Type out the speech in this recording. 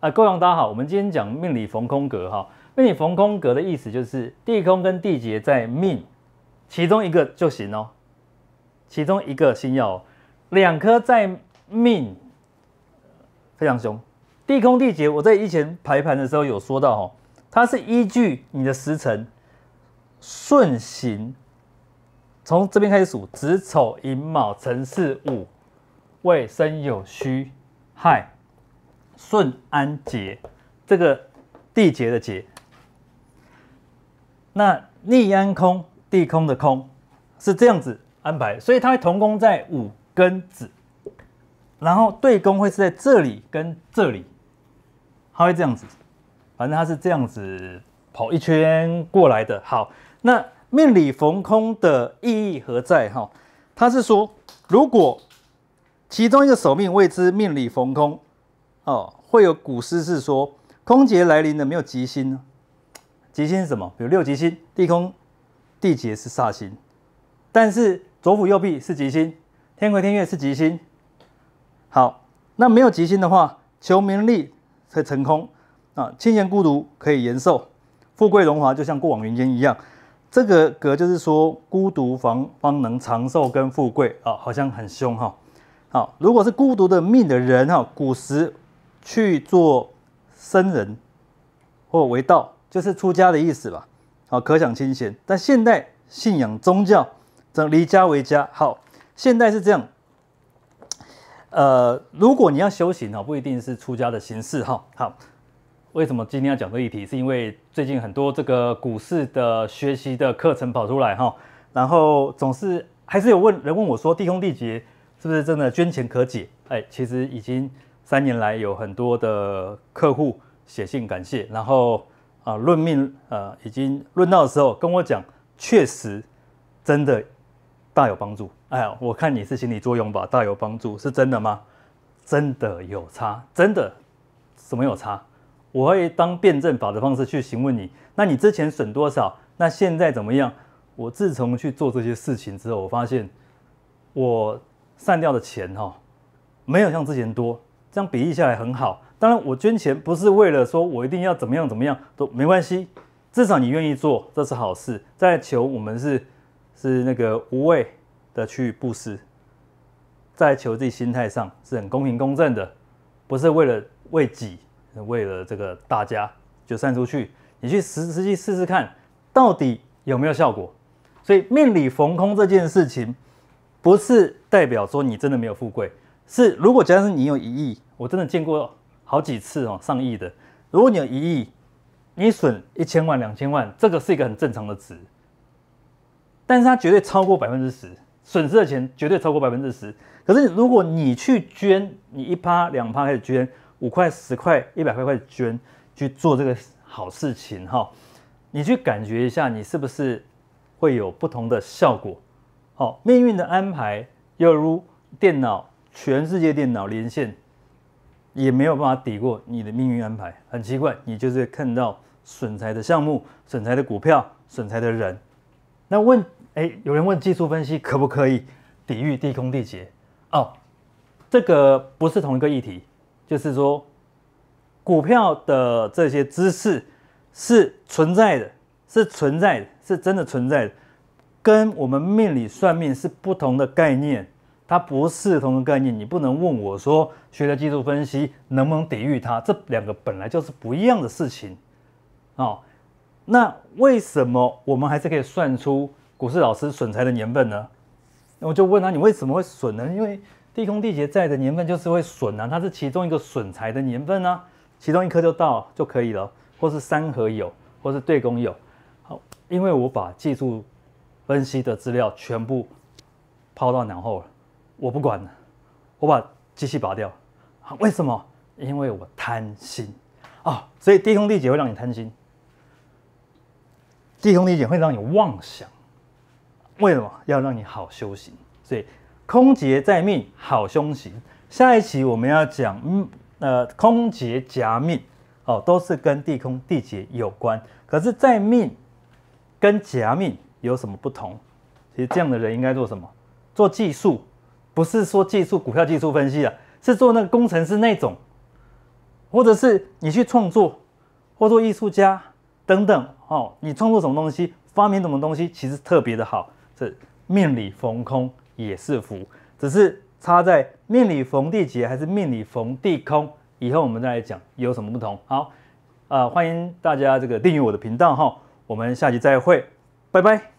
啊，各位大家好，我们今天讲命理逢空格哈，命理逢空格的意思就是地空跟地劫在命其中一个就行哦，其中一个星耀，两颗在命非常凶。地空地劫，我在以前排盘的时候有说到哦，它是依据你的时辰顺行，从这边开始数，子丑寅卯辰巳午未申有戌亥。顺安结，这个地结的结。那逆安空，地空的空是这样子安排，所以它会同工在五根子，然后对宫会是在这里跟这里，它会这样子，反正它是这样子跑一圈过来的。好，那命里逢空的意义何在？哈，它是说如果其中一个守命未知命里逢空。哦，会有古诗是说空劫来临的没有吉星呢。吉星是什么？比如六吉星，地空、地劫是煞星，但是左辅右弼是吉星，天魁天月是吉星。好，那没有吉星的话，求名利才成空啊。清闲孤独可以延寿，富贵荣华就像过往云烟一样。这个格就是说孤独方方能长寿跟富贵啊，好像很凶哈。好，如果是孤独的命的人哈，古时。去做僧人或为道，就是出家的意思吧。好，可想清闲。但现代信仰宗教，整离家为家。好，现代是这样。呃，如果你要修行呢，不一定是出家的形式哈。好，为什么今天要讲这一题？是因为最近很多这个股市的学习的课程跑出来哈，然后总是还是有问人问我说，地空地劫是不是真的捐钱可解？哎，其实已经。三年来有很多的客户写信感谢，然后啊论命呃已经论到的时候跟我讲，确实真的大有帮助。哎呀，我看你是心理作用吧，大有帮助是真的吗？真的有差？真的什么有差？我会当辩证法的方式去询问你。那你之前损多少？那现在怎么样？我自从去做这些事情之后，我发现我散掉的钱哈没有像之前多。这样比喻下来很好。当然，我捐钱不是为了说我一定要怎么样怎么样都没关系，至少你愿意做，这是好事。再求我们是是那个无畏的去布施，再求自己心态上是很公平公正的，不是为了为己，为了这个大家就散出去。你去实实际试试看，到底有没有效果？所以面里逢空这件事情，不是代表说你真的没有富贵，是如果假设你有一亿。我真的见过好几次哦，上亿的。如果你有一亿，你损一千万、两千万，这个是一个很正常的值。但是它绝对超过百分之十，损失的钱绝对超过百分之十。可是如果你去捐，你一趴、两趴开始捐，五块、十块、一百块块捐去做这个好事情哈，你去感觉一下，你是不是会有不同的效果？好，命运的安排又如电脑，全世界电脑连线。也没有办法抵过你的命运安排，很奇怪，你就是看到损财的项目、损财的股票、损财的人。那问，哎，有人问技术分析可不可以抵御地空地劫？哦，这个不是同一个议题，就是说，股票的这些姿势是存在的，是存在的，是真的存在的，跟我们命理算命是不同的概念。它不是同一个概念，你不能问我说学的技术分析能不能抵御它？这两个本来就是不一样的事情哦。那为什么我们还是可以算出股市老师损财的年份呢？我就问他：你为什么会损呢？因为地空地劫在的年份就是会损啊，它是其中一个损财的年份啊，其中一颗就到就可以了，或是三合有，或是对公有。好，因为我把技术分析的资料全部抛到脑后了。我不管了，我把机器拔掉。为什么？因为我贪心啊，所以地空地劫会让你贪心，地空地劫会让你妄想。为什么要让你好修行？所以空劫在命好修行。下一期我们要讲，呃，空劫夹命哦，都是跟地空地劫有关。可是，在命跟夹命有什么不同？其实这样的人应该做什么？做技术。不是说技术股票技术分析的，是做那个工程师那种，或者是你去创作，或做艺术家等等哦。你创作什么东西，发明什么东西，其实特别的好，是命里逢空也是福，只是差在命里逢地劫还是命里逢地空，以后我们再来讲有什么不同。好，呃，欢迎大家这个订阅我的频道哈，我们下期再会，拜拜。